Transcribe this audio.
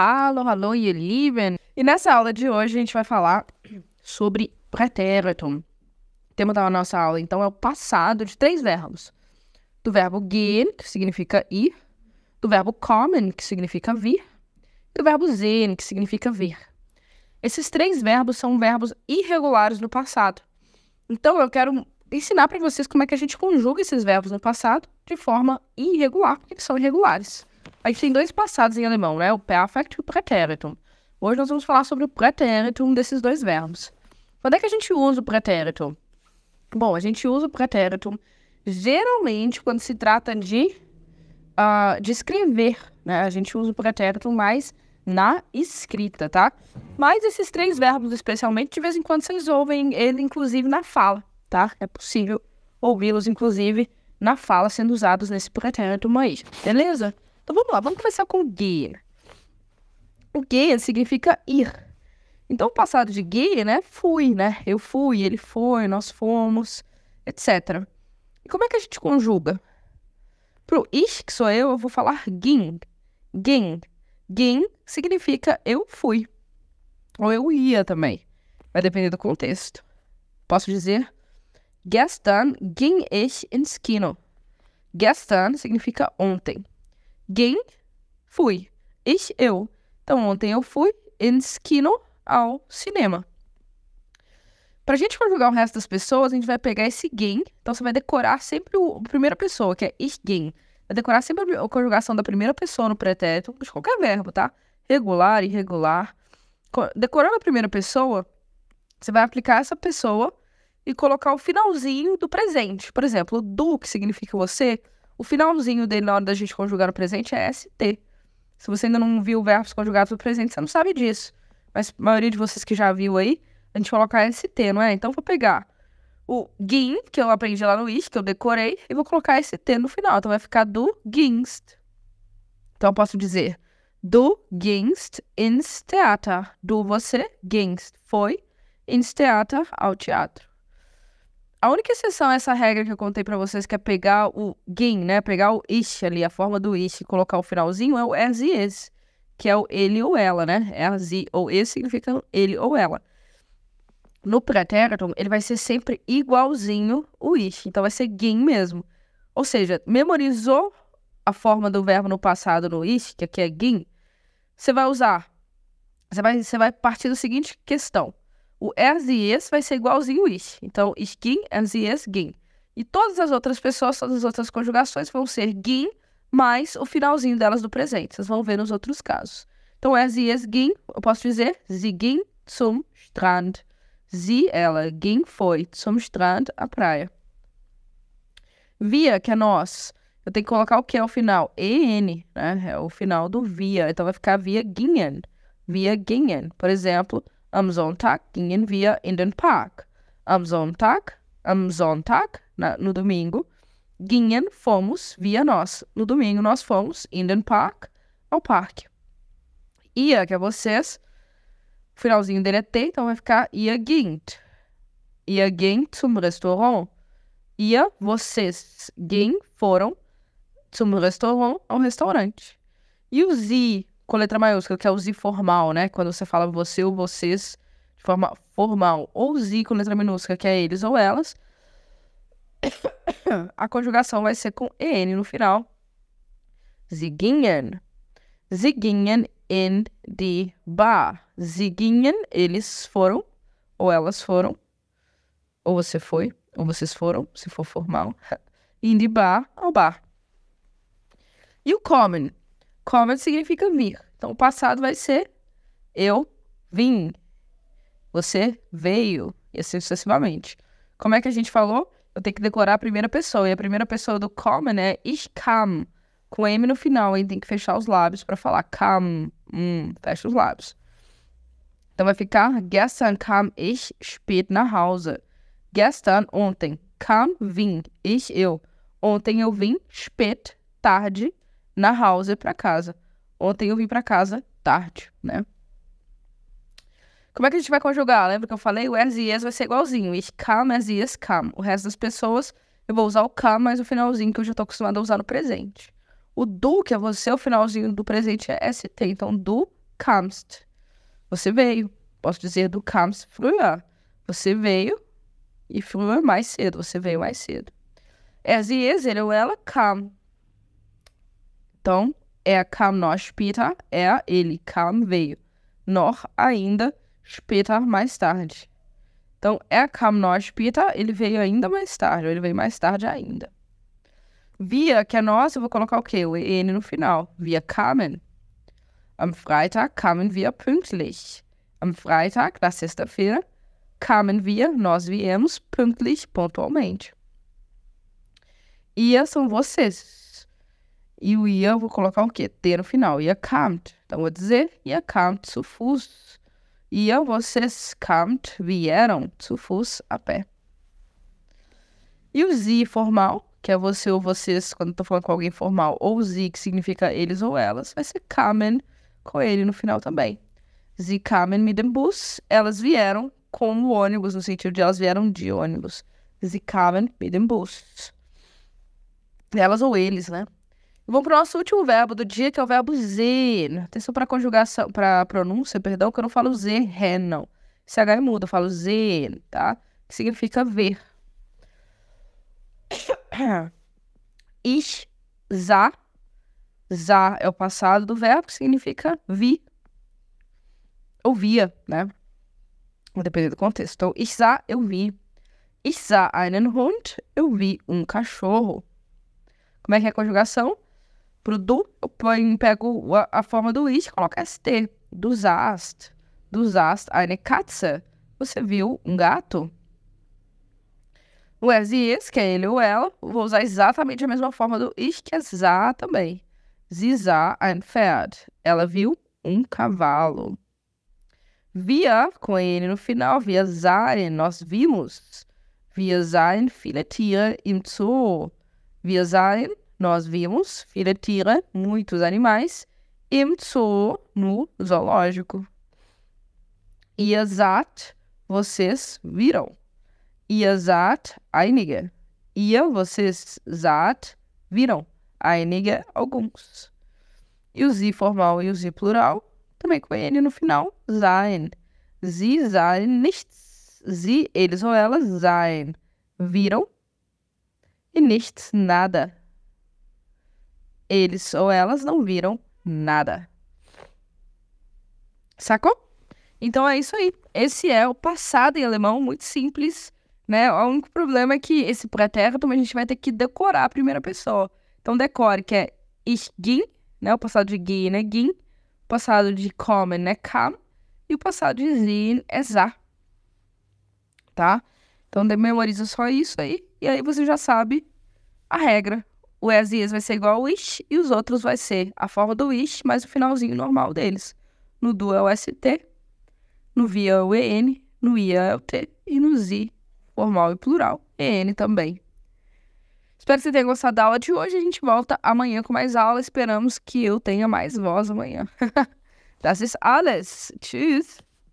Hallo, hallo, ihr Lieben. E nessa aula de hoje a gente vai falar sobre pretéritum. O tema da nossa aula, então, é o passado de três verbos. Do verbo gehen, que significa ir, do verbo kommen, que significa vir, e do verbo sehen, que significa vir. Esses três verbos são verbos irregulares no passado. Então, eu quero ensinar para vocês como é que a gente conjuga esses verbos no passado de forma irregular, porque eles são irregulares. A gente tem dois passados em alemão, né? O Perfect e o pretérito. Hoje nós vamos falar sobre o pretérito desses dois verbos. Quando é que a gente usa o pretérito? Bom, a gente usa o pretérito geralmente quando se trata de, uh, de escrever, né? A gente usa o pretérito mais na escrita, tá? Mas esses três verbos, especialmente, de vez em quando vocês ouvem ele, inclusive, na fala, tá? É possível ouvi-los, inclusive, na fala sendo usados nesse pretérito aí, beleza? Então vamos lá, vamos começar com gehen. O gehen significa ir. Então, o passado de gehen, né? Fui, né? Eu fui, ele foi, nós fomos, etc. E como é que a gente conjuga? Pro ich, que sou eu, eu vou falar ging. Ging. Ging significa eu fui. Ou eu ia também. Vai depender do contexto. Posso dizer Gestern ging ich ins Kino. Gestern significa ontem. Ging, fui. Ich, eu. Então, ontem eu fui ins Kino ao cinema. Para a gente conjugar o resto das pessoas, a gente vai pegar esse ging. Então, você vai decorar sempre o, a primeira pessoa, que é ich ging. Vai decorar sempre a conjugação da primeira pessoa no pretérito, de qualquer verbo, tá? Regular, irregular. Decorando a primeira pessoa, você vai aplicar essa pessoa e colocar o finalzinho do presente. Por exemplo, do, que significa você, o finalzinho dele na hora da gente conjugar o presente é ST. Se você ainda não viu verbos conjugados no presente, você não sabe disso. Mas a maioria de vocês que já viu aí, a gente coloca ST, não é? Então vou pegar o GIN, que eu aprendi lá no is, que eu decorei, e vou colocar ST no final. Então vai ficar do GINST. Então eu posso dizer do GINST ins Theater. Do você, GINST, foi, ins Theater, ao teatro. A única exceção é essa regra que eu contei para vocês, que é pegar o gin, né? Pegar o ish ali, a forma do ish, e colocar o finalzinho, é o as e esse, que é o ele ou ela, né? É as e ou esse significa ele ou ela. No pretérito, ele vai ser sempre igualzinho o ish, então vai ser gin mesmo. Ou seja, memorizou a forma do verbo no passado no ish, que aqui é gin, você vai usar, você vai, você vai partir da seguinte questão. O as e es vai ser igualzinho o is. Então, skin, as e gin. E todas as outras pessoas, todas as outras conjugações vão ser gin mais o finalzinho delas do presente. Vocês vão ver nos outros casos. Então, as e es, gin, eu posso dizer sie ging zum Strand. Sie, ela, ging foi zum Strand, a praia. Via, que é nós. Eu tenho que colocar o que é o final? EN, né? É o final do via. Então vai ficar via gingen. Via gingen. Por exemplo, Am Sonntag gingen wir in den Park. Am Sonntag, am Sonntag, na, no domingo, gingen, fomos, via nós. No domingo nós fomos in den Park, ao parque. Ia, é que é vocês. finalzinho dele é T, então vai ficar ia gint. Ia gint zum Restaurant. Ia, vocês, ging, foram zum Restaurant, ao restaurante. E o Z com letra maiúscula, que é o Z formal, né? Quando você fala você ou vocês de forma formal, ou Z com letra minúscula, que é eles ou elas, a conjugação vai ser com EN no final. ziguinha ziguinha Sie in Bar. ziguinha eles foram, ou elas foram, ou você foi, ou vocês foram, se for formal, in die Bar, ao bar. o common, Come significa vir. Então, o passado vai ser eu vim, você veio, e assim sucessivamente. Como é que a gente falou? Eu tenho que decorar a primeira pessoa. E a primeira pessoa do come é ich kam, com M no final. Aí tem que fechar os lábios para falar kam, hum, fecha os lábios. Então vai ficar gestern kam ich spät nach Hause. Gestern, ontem. Kam, vim. Ich, eu. Ontem eu vim, spät, tarde, na house para casa. Ontem eu vim para casa tarde, né? Como é que a gente vai conjugar? Lembra que eu falei? O as e as vai ser igualzinho. Ich kam, as as kam. O resto das pessoas, eu vou usar o kam, mas o finalzinho que eu já tô acostumada a usar no presente. O du que é você, o finalzinho do presente é ST. Então, du kamst. Você veio. Posso dizer du kamst früher. Você veio e früher mais cedo. Você veio mais cedo. As e as, ele ou ela come. Então, é er kam noch später, er, é, ele, kam, veio. Noch ainda, später, mais tarde. Então, é er kam noch später, ele veio ainda mais tarde, ou ele veio mais tarde ainda. Via, que é nós, eu vou colocar o quê? O EN no final. Wir kamen. Am Freitag kamen wir pünktlich. Am Freitag, na sexta-feira, kamen wir, nós viemos, pünktlich, pontualmente. Ia são vocês. E o ia, eu vou colocar o quê? T no final. Ia kamt. Então, vou dizer, ia kamt zu Fuß. Ia, vocês kamt, vieram zu Fuß, a pé. E o Z formal, que é você ou vocês, quando estou falando com alguém formal, ou Z que significa eles ou elas, vai ser kamen, com ele no final também. Z kamen mit dem Bus. Elas vieram com o ônibus, no sentido de elas vieram de ônibus. Z kamen mit dem Bus. Elas ou eles, né? Vamos para o nosso último verbo do dia, que é o verbo zen. Atenção para conjugação, para pronúncia, perdão, que eu não falo zen, não. CH é muda, eu falo zen, tá? Que significa ver. Ish, za. Za é o passado do verbo, que significa vi. Ou via, né? Dependendo do contexto. Então, ich sah, eu vi. Ich sah einen Hund, eu vi um cachorro. Como é que é a conjugação? Pro do eu pego a, a forma do it, coloco ST. Du zast. Du zast eine Katze. Você viu um gato? O as is, que é ele ou ela, vou usar exatamente a mesma forma do ich, que é za também. Sie sah ein Pferd. Ela viu um cavalo. Via, com ele no final, via sahen, nós vimos. via sahen viele Tiere im Zoo. via sahen, nós vimos tira muitos animais, e Mtsou no zoológico. Iazat, vocês viram. Iazat, einige. Ia, vocês, zat, viram. Einige, alguns. E o Z formal e o Z plural, também com N no final, sein. Sie sahen nichts. Sie, eles ou elas, sahen. Viram. E nichts, nada eles ou elas não viram nada. Sacou? Então é isso aí. Esse é o passado em alemão, muito simples, né? O único problema é que esse pretérito a gente vai ter que decorar a primeira pessoa. Então decore, que é ich ging, né? O passado de gehen é ging, o passado de kommen é kam, e o passado de sehen é sah. Tá? Então memoriza só isso aí, e aí você já sabe a regra o As vai ser igual ao Wish e os outros vai ser a forma do Wish, mas o finalzinho normal deles. No Do é o ST, no via é o EN, no ia é o T e no Z, formal e plural, EN também. Espero que você tenha gostado da aula de hoje. A gente volta amanhã com mais aula. Esperamos que eu tenha mais voz amanhã. das ist alles. Tschüss.